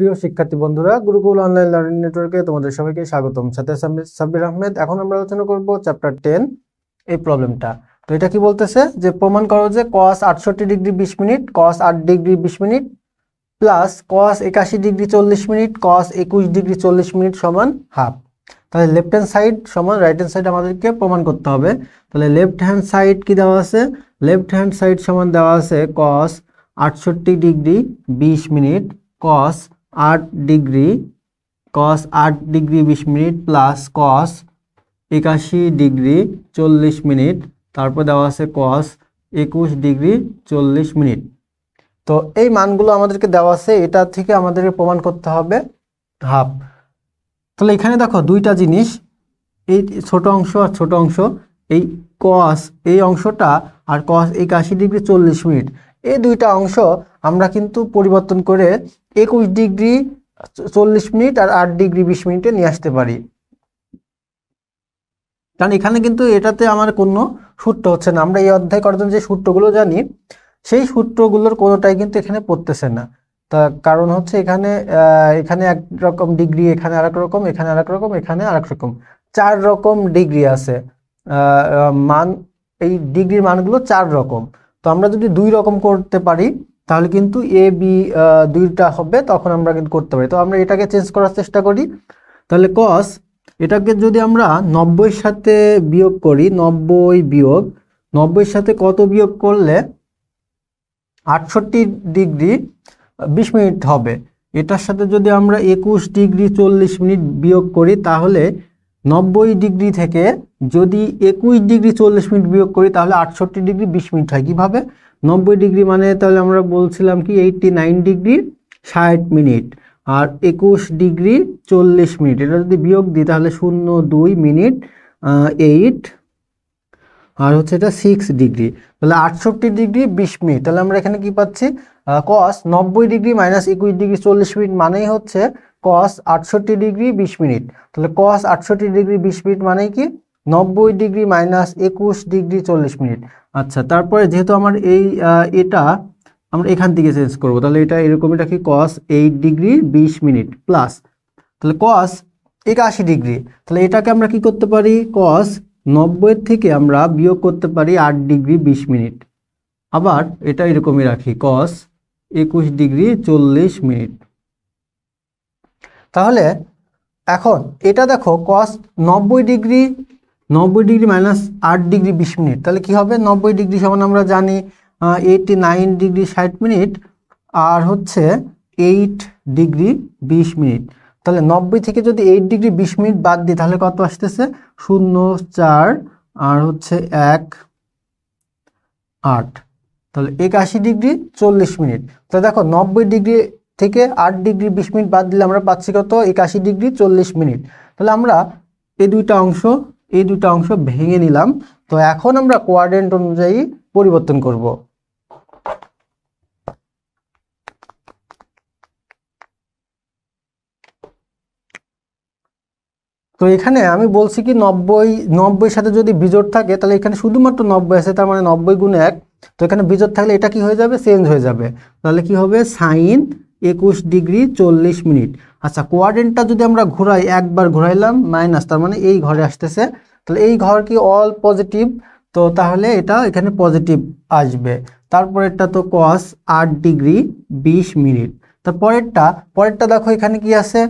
প্রিয় শিক্ষার্থী বন্ধুরা গুরুকুল অনলাইন লার্নিং নেটওয়ার্কে তোমাদের সবাইকে স্বাগতম সাথে সাব্বির আহমেদ এখন আমরা আলোচনা করব চ্যাপ্টার টেন এই প্রবলেমটা তো এটা কি বলতেছে যে প্রমাণ করো যে কস আটষট্টি ডিগ্রি বিশ মিনিট কস আট ডিগ্রি বিশ মিনিট প্লাস কস একাশি ডিগ্রি চল্লিশ মিনিট কস একুশ ডিগ্রি চল্লিশ মিনিট সমান হাফ তাহলে লেফট হ্যান্ড সাইড সমান রাইট হ্যান্ড সাইড আমাদেরকে প্রমাণ করতে হবে তাহলে লেফট হ্যান্ড সাইড কি দেওয়া আছে লেফট হ্যান্ড সাইড সমান দেওয়া আছে কস আটষট্টি ডিগ্রি বিশ মিনিট কস আট ডিগ্রি কস আট ডিগ্রি বিশ মিনিট প্লাস কস একাশি ডিগ্রি চল্লিশ মিনিট তারপর দেওয়া আছে কস একুশ ডিগ্রি চল্লিশ মিনিট তো এই মানগুলো আমাদেরকে দেওয়া আছে এটা থেকে আমাদেরকে প্রমাণ করতে হবে হাফ তাহলে এখানে দেখো দুইটা জিনিস এই ছোট অংশ আর ছোট অংশ এই কস এই অংশটা আর কস একাশি ডিগ্রি চল্লিশ মিনিট এই দুইটা অংশ আমরা কিন্তু পরিবর্তন করে একুশ ডিগ্রি চল্লিশ মিনিট আর আট ডিগ্রি বিশ মিনিটে নিয়ে আসতে পারি কারণ এখানে কিন্তু এটাতে আমার কোনো সূত্র হচ্ছে না আমরা এই অধ্যায় করার জন্য যে সূত্রগুলো জানি সেই সূত্রগুলোর কোনোটাই কিন্তু এখানে পড়তেছে না তা কারণ হচ্ছে এখানে এখানে এক রকম ডিগ্রি এখানে আরেক রকম এখানে আরেক রকম এখানে আরেক রকম চার রকম ডিগ্রি আছে মান এই ডিগ্রির মানগুলো চার রকম তো আমরা যদি দুই রকম করতে পারি তাহলে কিন্তু এ বি দুইটা হবে তখন আমরা কিন্তু করতে পারি তো আমরা এটাকে চেঞ্জ করার চেষ্টা করি তাহলে কস এটাকে যদি আমরা নব্বইয়ের সাথে বিয়োগ করি নব্বই বিয়োগ নব্বইয়ের সাথে কত বিয়োগ করলে আটষট্টি ডিগ্রি বিশ মিনিট হবে এটার সাথে যদি আমরা একুশ ডিগ্রি চল্লিশ মিনিট বিয়োগ করি তাহলে নব্বই ডিগ্রি থেকে যদি একুশ ডিগ্রি চল্লিশ মিনিট বিয়োগ করি তাহলে আটষট্টি ডিগ্রি বিশ মিনিট হয় কীভাবে নব্বই ডিগ্রি মানে তাহলে আমরা বলছিলাম কি এইটটি নাইন ডিগ্রি ষাট মিনিট আর একুশ ডিগ্রি চল্লিশ মিনিট এটা যদি বিয়োগ দিই তাহলে শূন্য দুই মিনিট এইট আর হচ্ছে এটা সিক্স ডিগ্রি তাহলে আটষট্টি ডিগ্রি বিশ মিনিট তাহলে আমরা এখানে কি পাচ্ছি কস নব্বই ডিগ্রি মাইনাস একুশ ডিগ্রি চল্লিশ মিনিট মানেই হচ্ছে কস আটষট্টি ডিগ্রি বিশ মিনিট তাহলে কস আটষট্টি ডিগ্রি বিশ মিনিট মানেই কি নব্বই ডিগ্রি মাইনাস একুশ ডিগ্রি চল্লিশ মিনিট আচ্ছা তারপরে যেহেতু আমার এই এটা আমরা এখান থেকে চেঞ্জ করব তাহলে এটা এরকম এটা কি কস এইট ডিগ্রি বিশ মিনিট প্লাস তাহলে কস একাশি ডিগ্রি তাহলে এটাকে আমরা কি করতে পারি কস নব্বই থেকে আমরা বিয়োগ করতে পারি আট ডিগ্রি বিশ মিনিট আবার এটা এরকমই রাখি কস একুশ ডিগ্রি চল্লিশ মিনিট তাহলে এখন এটা দেখো কস নব্বই ডিগ্রি নব্বই ডিগ্রি মাইনাস আট ডিগ্রি বিশ মিনিট তাহলে কি হবে নব্বই ডিগ্রি সমান আমরা জানি এইটি নাইন ডিগ্রি ষাট মিনিট আর হচ্ছে এইট ডিগ্রি বিশ মিনিট তাহলে নব্বই থেকে যদি এইট ডিগ্রি বিশ মিনিট বাদ দিই তাহলে কত আসতেছে শূন্য চার আর হচ্ছে এক আট তাহলে একাশি ডিগ্রি চল্লিশ মিনিট তাহলে দেখো নব্বই ডিগ্রি থেকে আট ডিগ্রি বিশ মিনিট বাদ দিলে আমরা পাচ্ছি কত একাশি ডিগ্রি চল্লিশ মিনিট তাহলে আমরা এই দুইটা অংশ এই দুইটা অংশ ভেঙে নিলাম তো এখন আমরা কোয়ারেন্ট অনুযায়ী পরিবর্তন করব তো এখানে আমি বলছি কি নব্বই নব্বই সাথে যদি বিজোট থাকে তাহলে এখানে শুধুমাত্র নব্বই আছে তার মানে নব্বই গুণ এক তো এখানে বিজোর থাকলে এটা কি হয়ে যাবে চেঞ্জ হয়ে যাবে তাহলে কি হবে সাইন একুশ ডিগ্রি চল্লিশ মিনিট আচ্ছা কোয়ারেন্টটা যদি আমরা ঘোরাই একবার ঘুরাইলাম মাইনাস তার মানে এই ঘরে আসতেছে তাহলে এই ঘর কি অল পজিটিভ তো তাহলে এটা এখানে পজিটিভ আসবে তারপরেরটা তো কস আট ডিগ্রি বিশ মিনিট তারপরেরটা পরেরটা দেখো এখানে কি আছে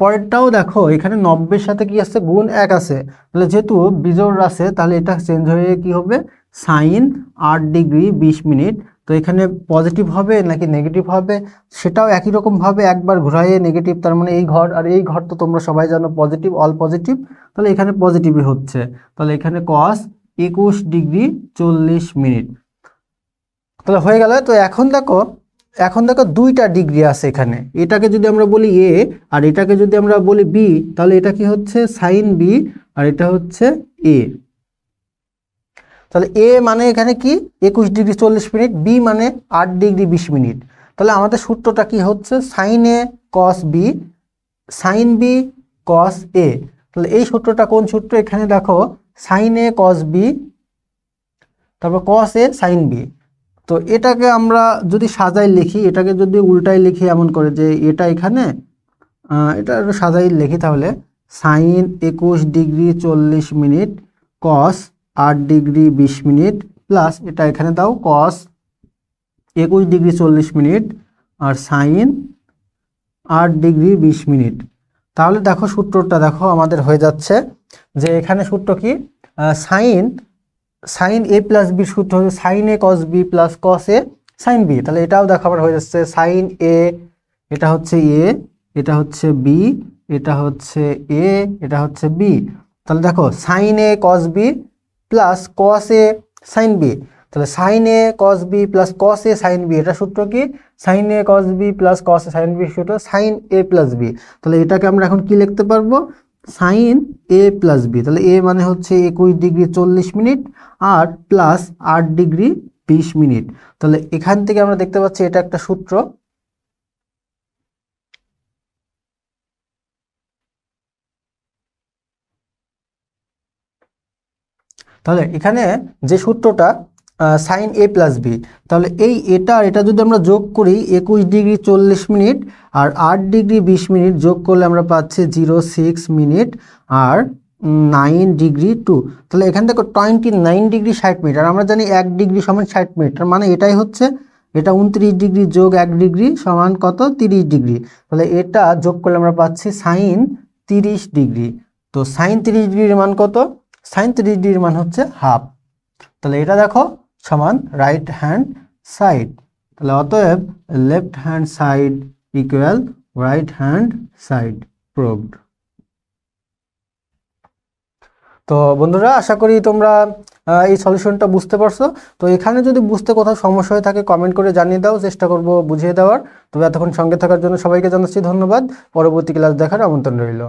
পরেরটাও দেখো এখানে নব্বের সাথে কি আছে গুণ এক আছে তাহলে যেহেতু বিজোর আছে তাহলে এটা চেঞ্জ হয়ে কি হবে সাইন আট ডিগ্রি বিশ মিনিট তো এখানে পজিটিভ হবে নাকি নেগেটিভ হবে সেটাও একই রকমভাবে একবার ঘুরাইয়ে নেগেটিভ তার মানে এই ঘর আর এই ঘর তো তোমরা সবাই জানো পজিটিভ অল পজিটিভ তাহলে এখানে পজিটিভই হচ্ছে তাহলে এখানে কস একুশ ডিগ্রি চল্লিশ মিনিট তাহলে হয়ে গেল তো এখন দেখো এখন দেখো দুইটা ডিগ্রি আছে এখানে এটাকে যদি আমরা বলি এ আর এটাকে যদি আমরা বলি বি তাহলে এটা কি হচ্ছে সাইন বি আর এটা হচ্ছে এ তাহলে এ মানে এখানে কি একুশ ডিগ্রি চল্লিশ মিনিট বি মানে আট ডিগ্রি বিশ মিনিট তাহলে আমাদের সূত্রটা কি হচ্ছে sine A cos B sine B cos A তাহলে এই সূত্রটা কোন সূত্র এখানে দেখো সাইন এ কস বি তারপর কস এ সাইন বি তো এটাকে আমরা যদি সাজাই লিখি এটাকে যদি উল্টাই লিখি এমন করে যে এটা এখানে এটা সাজাই লিখি তাহলে সাইন একুশ ডিগ্রি চল্লিশ মিনিট কস আট ডিগ্রি বিশ মিনিট প্লাস এটা এখানে দাও কস একুশ ডিগ্রি চল্লিশ মিনিট আর সাইন আট ডিগ্রি বিশ মিনিট তাহলে দেখো সূত্রটা দেখো আমাদের হয়ে যাচ্ছে যে এখানে সূত্র কি sine sine A plus B সূত্র হচ্ছে sine A cos B plus cos A sine B তাহলে এটাও দেখো আমার হয়ে যাচ্ছে সাইন এ এটা হচ্ছে এ এটা হচ্ছে বি এটা হচ্ছে এ এটা হচ্ছে বি তাহলে দেখো sine A cos B plus cos A sine B তাহলে sine A cos B plus cos A sine B এটা সূত্র কি sine A cos B plus cos A sine B সূত্র সাইন এ প্লাস বি তাহলে এটাকে আমরা এখন কি লিখতে পারবো সাইন এ প্লাস বি তাহলে এ মানে হচ্ছে একুশ ডিগ্রি চল্লিশ মিনিট আর প্লাস আট ডিগ্রি বিশ মিনিট তাহলে এখান থেকে আমরা দেখতে পাচ্ছি এটা একটা সূত্র তাহলে এখানে যে সূত্রটা সাইন এ প্লাস বি তাহলে এই এটা আর এটা যদি আমরা যোগ করি একুশ ডিগ্রি চল্লিশ মিনিট আর আট ডিগ্রি বিশ মিনিট যোগ করলে আমরা পাচ্ছি জিরো সিক্স মিনিট আর নাইন ডিগ্রি টু তাহলে এখান থেকে টোয়েন্টি নাইন ডিগ্রি ষাট মিনিট আর আমরা জানি এক ডিগ্রি সমান ষাট মিনিট মানে এটাই হচ্ছে এটা উনত্রিশ ডিগ্রি যোগ এক ডিগ্রি সমান কত তিরিশ ডিগ্রি তাহলে এটা যোগ করলে আমরা পাচ্ছি সাইন তিরিশ ডিগ্রি তো সাইন তিরিশ ডিগ্রির মান কত সাইন থ্রি ডির মান হচ্ছে হাফ তাহলে এটা দেখো সমান রাইট হ্যান্ড সাইড তাহলে অতএব left hand side equal right hand side proved তো বন্ধুরা আশা করি তোমরা এই সলিউশনটা বুঝতে পারছো তো এখানে যদি বুঝতে কোথাও সমস্যা হয়ে থাকে কমেন্ট করে জানিয়ে দাও চেষ্টা করব বুঝিয়ে দেওয়ার তবে এতক্ষণ সঙ্গে থাকার জন্য সবাইকে জানাচ্ছি ধন্যবাদ পরবর্তী ক্লাস দেখার আমন্ত্রণ রইল